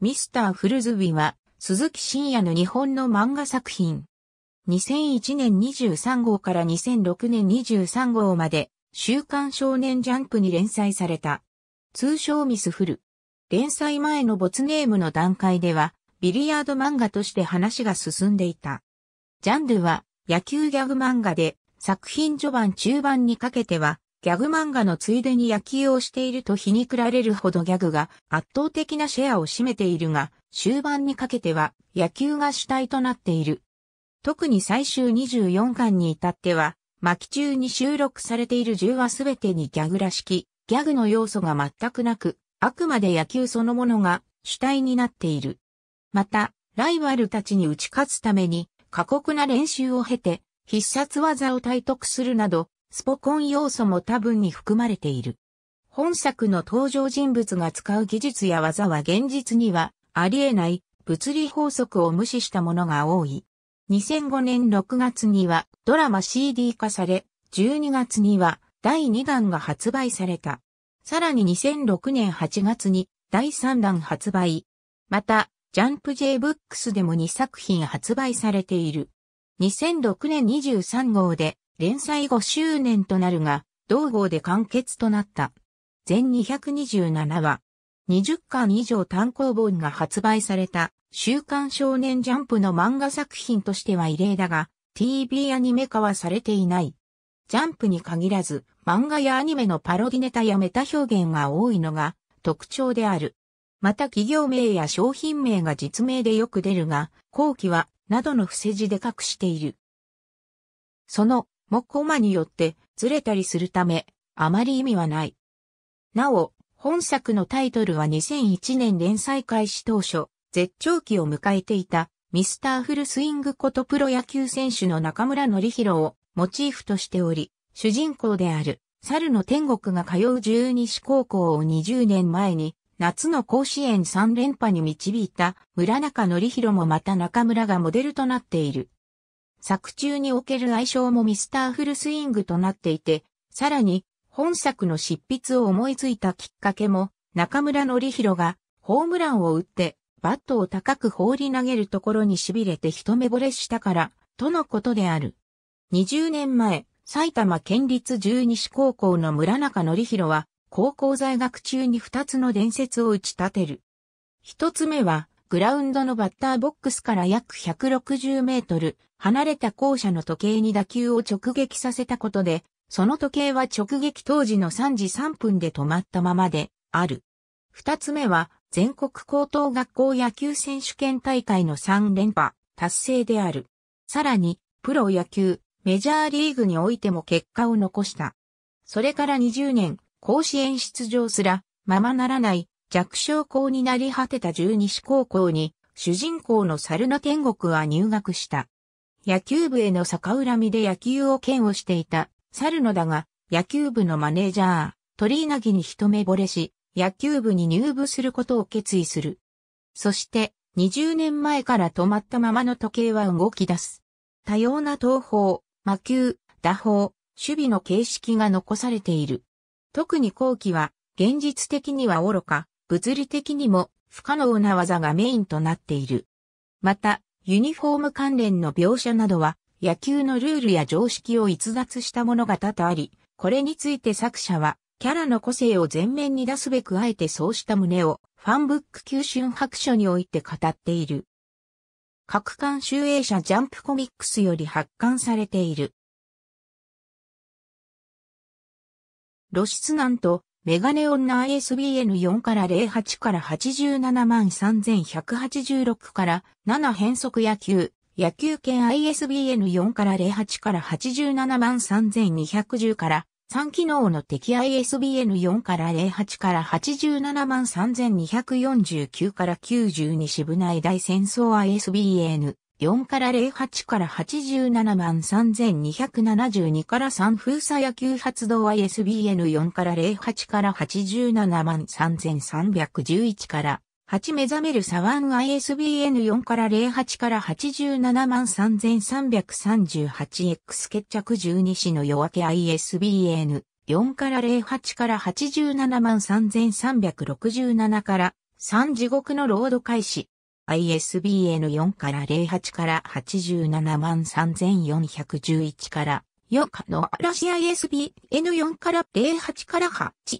ミスターフルズビは、鈴木真也の日本の漫画作品。2001年23号から2006年23号まで、週刊少年ジャンプに連載された。通称ミスフル。連載前のボツネームの段階では、ビリヤード漫画として話が進んでいた。ジャンルは、野球ギャグ漫画で、作品序盤中盤にかけては、ギャグ漫画のついでに野球をしていると皮肉られるほどギャグが圧倒的なシェアを占めているが、終盤にかけては野球が主体となっている。特に最終24巻に至っては、巻中に収録されている10話すべてにギャグらしき、ギャグの要素が全くなく、あくまで野球そのものが主体になっている。また、ライバルたちに打ち勝つために過酷な練習を経て必殺技を体得するなどスポコン要素も多分に含まれている。本作の登場人物が使う技術や技は現実にはありえない物理法則を無視したものが多い。2005年6月にはドラマ CD 化され、12月には第2弾が発売された。さらに2006年8月に第3弾発売。また、ジャンプ J ブックスでも2作品発売されている。2006年23号で連載5周年となるが、同号で完結となった。全227話。20巻以上単行本が発売された週刊少年ジャンプの漫画作品としては異例だが、TV アニメ化はされていない。ジャンプに限らず、漫画やアニメのパロディネタやメタ表現が多いのが特徴である。また企業名や商品名が実名でよく出るが、後期は、などの伏せ字で隠している。その、もコマによってずれたりするため、あまり意味はない。なお、本作のタイトルは2001年連載開始当初、絶頂期を迎えていた、ミスターフルスイングことプロ野球選手の中村ひろをモチーフとしており、主人公である、猿の天国が通う十二市高校を20年前に、夏の甲子園3連覇に導いた村中ひろもまた中村がモデルとなっている。作中における愛称もミスターフルスイングとなっていて、さらに、本作の執筆を思いついたきっかけも、中村ひろがホームランを打って、バットを高く放り投げるところに痺れて一目惚れしたから、とのことである。20年前、埼玉県立十二支高校の村中ひろは、高校在学中に二つの伝説を打ち立てる。一つ目は、グラウンドのバッターボックスから約160メートル離れた校舎の時計に打球を直撃させたことで、その時計は直撃当時の3時3分で止まったままである。二つ目は全国高等学校野球選手権大会の3連覇達成である。さらに、プロ野球、メジャーリーグにおいても結果を残した。それから20年、甲子園出場すら、ままならない弱小校になり果てた十二子高校に、主人公の猿の天国は入学した。野球部への逆恨みで野球を嫌悪していた、猿のだが、野球部のマネージャー、鳥稲木に一目惚れし、野球部に入部することを決意する。そして、20年前から止まったままの時計は動き出す。多様な投法、魔球、打法、守備の形式が残されている。特に後期は、現実的には愚か、物理的にも不可能な技がメインとなっている。また、ユニフォーム関連の描写などは、野球のルールや常識を逸脱したものが多々あり、これについて作者は、キャラの個性を前面に出すべくあえてそうした旨を、ファンブック急春白書において語っている。各巻集英社ジャンプコミックスより発刊されている。露出難とメガネ女 ISBN4 から08から87万3186から7変則野球。野球系 ISBN4 から08から87万3210から3機能の敵 ISBN4 から08から87万3249から92渋内大戦争 ISBN 4から08から87万3272から3封鎖野球発動 ISBN4 から08から87万3311から8目覚めるサワン ISBN4 から08から87万 3338X 決着12子の夜明け ISBN4 から08から87万3367から3地獄のロード開始 ISBN4 から08から87万3411から4課の嵐 ISBN4 から08から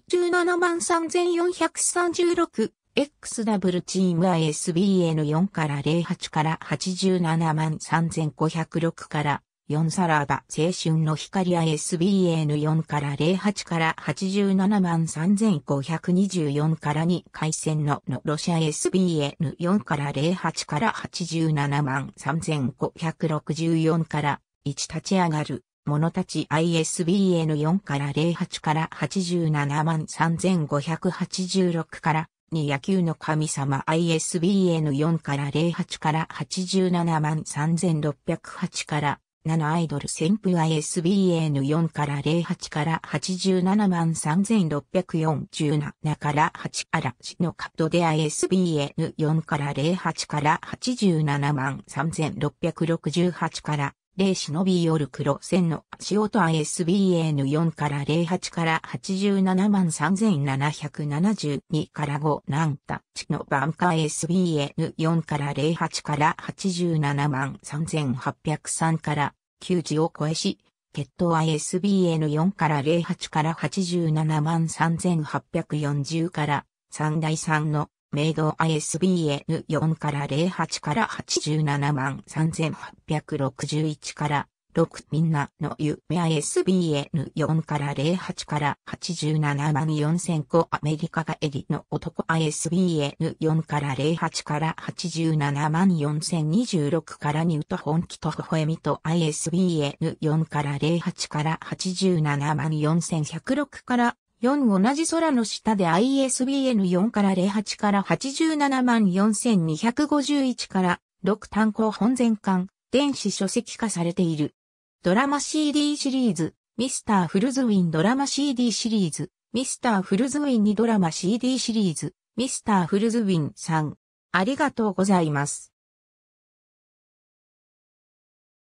87万3436 X w チーム ISBN4 から08から87万3506から4さらば青春の光 i SBN4 から08から87万3524から2回戦ののロシア i SBN4 から08から87万3564から1立ち上がる。物立ち ISBN4 から08から87万3586から2野球の神様 ISBN4 から08から87万3608から7アイドル旋風 ISBN4 から08から87万3647から8嵐のカットで ISBN4 から08から87万3668から例忍びよる黒線の塩と ISBN4 から08から87万3772から5なんた地のバンカ ISBN4 から08から87万3803から9時を超えし、血統 ISBN4 から08から87万3840から3第3のメイド ISBN4 から08から87万3861から6みんなの夢 ISBN4 から08から87万4000個アメリカがエリの男 ISBN4 から08から87万4026からニュート本気と微笑みと ISBN4 から08から87万4106から4同じ空の下で ISBN4 から08から87万4251から6単行本全巻、電子書籍化されている。ドラマ CD シリーズ、ミスターフルズウィンドラマ CD シリーズ、ミスターフルズウィンにドラマ CD シリーズ、ミスターフルズウィン3。ありがとうございます。